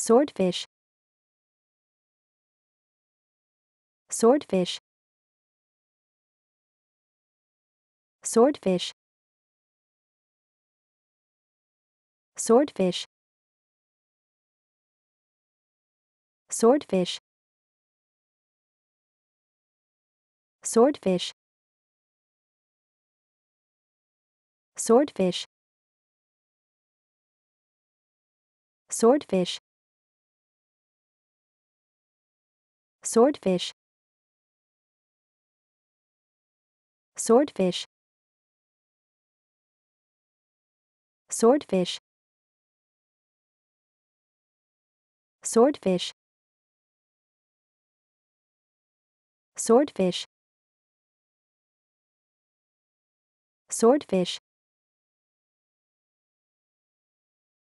swordfish swordfish swordfish swordfish swordfish swordfish swordfish swordfish swordfish swordfish swordfish swordfish swordfish swordfish